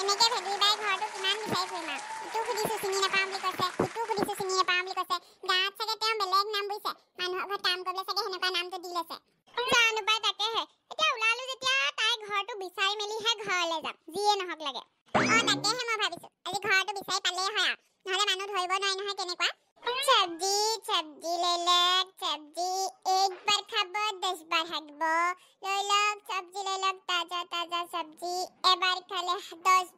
এনেকৈ ভাগি যায় ঘৰটো কিমান বিচাৰিছো ইমান ইটো সুধিছোঁ চিনি নাপাওঁ বুলি কৈছে ইটো সুধিছোঁ চিনি নাপাওঁ বুলি কৈছে গাঁৱত চাগে তেওঁ বেলেগ নাম বুজিছে মানুহৰ ঘৰত কাম কৰিবলৈ চাগে সেনেকুৱা নামটো দি লৈছে জানোবাই তাকেহে এতিয়া ওলালোঁ যেতিয়া তাই ঘৰটো বিচাৰি মেলিহে ঘৰলৈ যাম যিয়ে নহওক লাগে অঁ তাকেহে মই ভাবিছোঁ আজি ঘৰটো বিচাৰি পালেই হয় আৰু নহ'লে মানুহ ধৰিব নোৱাৰি নহয় কেনেকুৱা চব্জি চব্জি লৈ লওক চব্জি একবাৰ খাব দহবাৰ থাকিব লৈ লওক চব্জি লৈ লওক তাজা তাজা সবজি এবার খালে দশ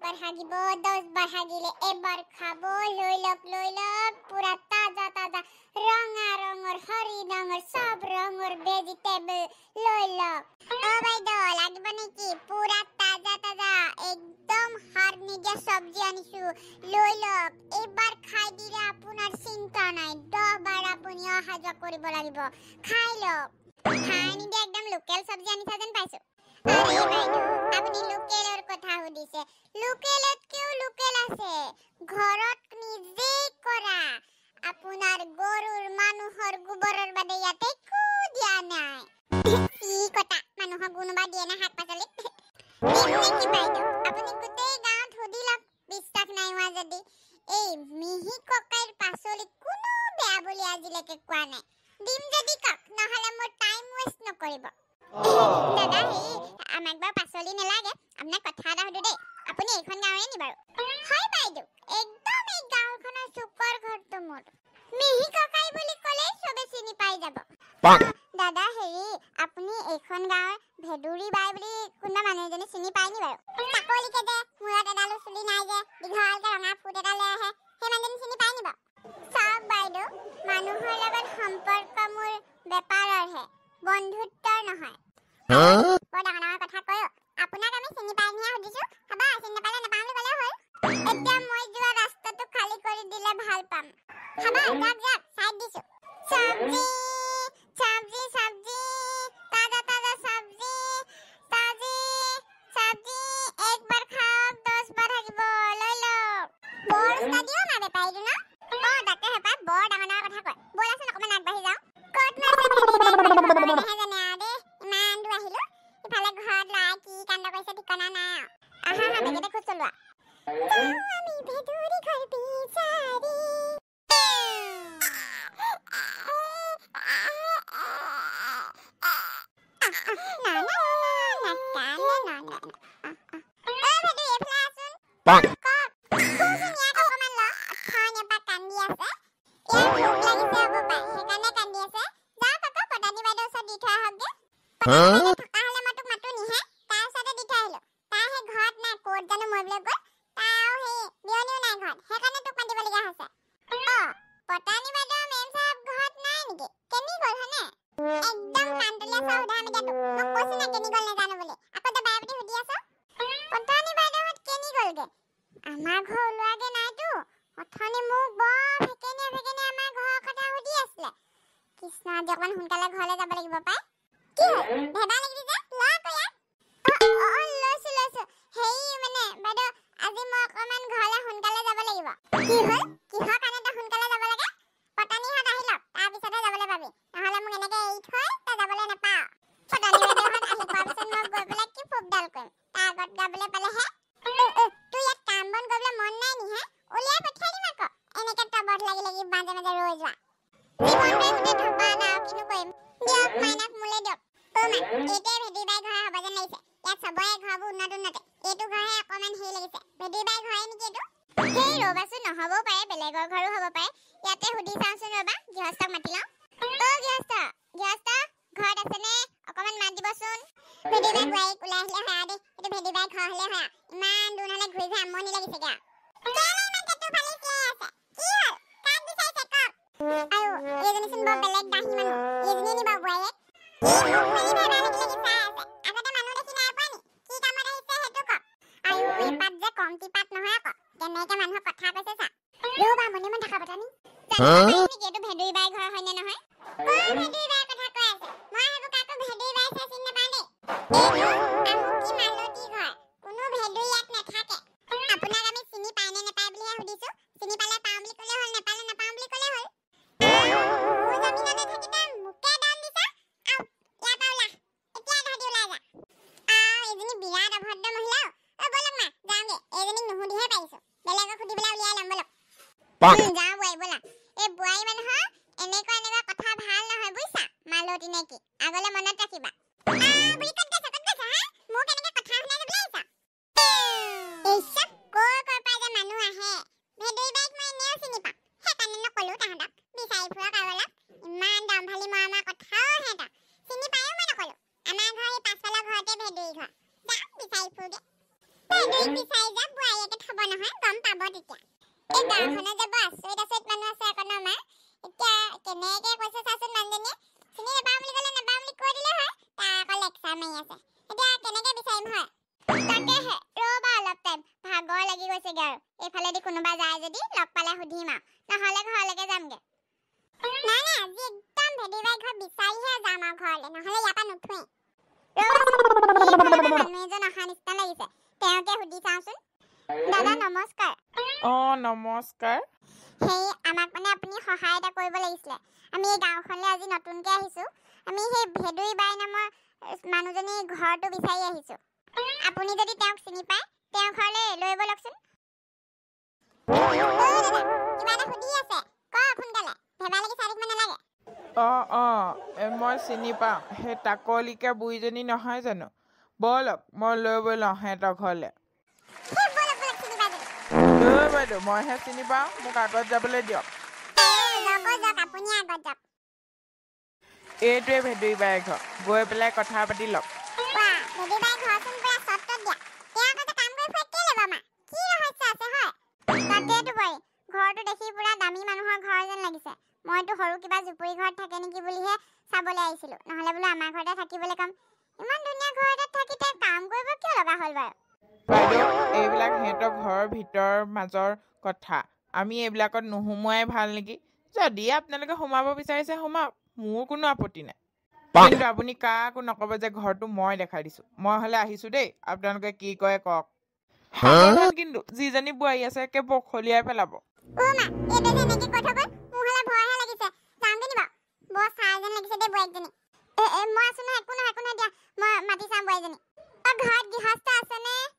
বার হাগিব দশ বার হাগিলে এবার খাবো লইলপ লইলপ পুরা তাজা তাজা রঙা রঙর হরি রঙর সব রঙর ভেজিটেবল লইলপ ও বাইদ লাগবে নাকি পুরা তাজা তাজা একদম হার নিজে সবজি আনিছো লইলপ এবার খাই দিলে আপনার চিন্তা নাই দহবার আপুনি অহা যোৱা কৰিব লাগিব খাই লওক খাই নিদি একদম লোকেল চব্জি আনি থাকেন পাইছোঁ কোনো বেয়া বুলি আজিলৈকে কোৱা নাই দিম যদি কওক নহ'লে মোৰ টাইম ৱেষ্ট নকৰিব দাদা হেৰি আমাক বাৰু পাচলি নেলাগে আপোনাক কথা এটা সোধো দেই আপুনি এইখন গাঁৱৰে নি বাৰু হয় বাইদেউ একদম এই গাঁওখনৰ চুকৰ ঘৰটো মোৰ মিহি ককাই বুলি ক'লে চবে চিনি পাই যাব দাদা হেৰি আপুনি এইখন গাঁৱৰ ভেদুৰী বাই বুলি কোনোবা মানুহ এজনী চিনি পাই নি বাৰু চাকৰিকে যে মূৰত এডালো চুলি নাই যে দীঘলকে ৰঙা ফুট এটা লৈ আহে সেই মানুহজনী চিনি পাই নি বাৰু চাওক বাইদেউ মানুহৰ লগত সম্পৰ্ক মোৰ বেপাৰৰহে বন্ধুত্বৰ নহয় ডাঙৰ কথা কয় আপোনাক আমি চিনি পাই নিয়ে সুধিছো হবা চিনি নাপালে নাপাম বুলি ক'লে হ'ল এতিয়া মই যোৱা ৰাস্তাটো খালী কৰি দিলে ভাল পাম হবা যাক যাক চাই দিছো চব্জি চব্জি চব্জি তাজা তাজা চব্জি তাজি চব্জি একবাৰ খাওক দহ বাৰ থাকিব লৈ ল বৰ ষ্টাডিও মানে পাই দিলা অ তাকে হেপা বৰ ডাঙৰ ডাঙৰ কথা কয় বৈ আছে অকমান আগবাঢ়ি যাওঁ ปักฮะถ้าเราไม่ตกมาตัวนี้ฮะตาสัตว์จะดีใจหรอตาเห็นกอดนะกอดจนมือเบลกตาเห็นเดี๋ยวนี้นายกอดเห็นกันนะตุ๊ก আমাৰ ঘৰ ওলোৱাগে নাইতো অথনি মোক বৰ ভেকেনিয়ে ভেকেনিয়ে আমাৰ ঘৰৰ কথা সুধি আছিলে কৃষ্ণ আজি অকমান সোনকালে ঘৰলৈ যাব লাগিব পাই কি ভেবা লাগিছে যে লোৱা কয়া অ লৈছো লৈছো হেৰি মানে বাইদেউ আজি মই অকমান ঘৰলে সোনকালে যাব লাগিব কি হ'ল কিহৰ কাৰণে সোনকালে যাব লাগে পটানীহঁত আহিলক তাৰপিছতে যাবলৈ পাবি নহ'লে মোক এনেকে এৰি থয় নতে এইটো ঘৰহে অকণমান হেৰি লাগিছে বেদীবাই ঘৰ হয় নেকি এইটো সেই ৰবাচোন নহবও পাৰে বেলেগৰ ঘৰো হ'ব পাৰে ইয়াতে সুধি চাওঁচোন ৰবা গৃহস্থক মাতি লওঁ অ গৃহস্থ গৃহস্থ ঘৰত আছেনে অকণমান মাত দিবচোন ভেদীবাই বোৱাৰী ওলাই আহিলে হয় আৰু দেই এইটো ভেদীবাই ঘৰ হ'লে হয় ইমান দূৰলৈ ঘূৰি যোৱা আমনি লাগিছে গা আৰু এইজনীচোন বৰ বেলেগ দাহি মানুহ এইজনী নিব বোৱাৰীয়ে কম টিপাত নহয় আকৌ কেনেকে মানুহ কথা কৈছে চা ৰবা মনে মনে থাকা কথা নি এইটো ভেদুই বাই ঘৰ হয় নে নহয় বিৰাট অভদ্ৰ পাক যাব আইব না এ বুয়াই মানুহ এনেকুৱা এনেকুৱা কথা ভাল নহয় বুইছা মালতি নেকি আগলে মনত ৰাখিবা যদি কোনোবা যায় যদি লগ পালে সুধিম আৰু নহ'লে ঘৰলৈকে যামগে নাই নাই আজি একদম ভেদিবাই ঘৰ বিচাৰিহে যাম আৰু ঘৰলৈ নহ'লে ইয়াৰ পৰা নুঠোৱে মানুহজনীৰ ঘৰটো বিচাৰি আহিছো আপুনি যদি তেওঁক চিনি পায় তেওঁৰ ঘৰলৈ লৈ আহিবলকচোন অঁ অঁ মই চিনি পাওঁ সেই তাকলিকে বুঢ়ীজনী নহয় জানো বলক মই লৈ গৈ লওঁ সিহঁতৰ ঘৰলৈ বাইদেউ মইহে চিনি পাওঁ মোক আগত যাবলৈ দিয়ক এইটোৱে ভেদুৰী বাই ঘৰ গৈ পেলাই কথা পাতি লওক কয় ঘৰটো দেখি পুৰা দামী মানুহৰ ঘৰ যেন লাগিছে মইতো সৰু কিবা জুপুৰি ঘৰত থাকে নেকি বুলিহে চাবলৈ আহিছিলোঁ নহ'লে বোলো আমাৰ ঘৰতে থাকিবলৈ ক'ম ইমান ধুনীয়া ঘৰ এটাত থাকি তাই কাম কৰিব কিয় লগা হ'ল বাৰু বাইদেউ এইবিলাক সিহঁতৰ ঘৰৰ ভিতৰৰ মাজৰ কথা আমি এইবিলাকত নোসোমোৱাই ভাল নেকি যদি আপোনালোকে সোমাব বিচাৰিছে সোমাওক মোৰ কোনো আপত্তি নাই কিন্তু আপুনি কাকো নক'ব যে ঘৰটো মই দেখাই দিছোঁ মই হ'লে আহিছোঁ দেই আপোনালোকে কি কয় কওক কিন্তু যিজনী বোৱাৰী আছে একে বখলিয়াই পেলাব মই মাতি চাম বোৱাৰীজনী ঘৰত গৃহস্থ আছেনে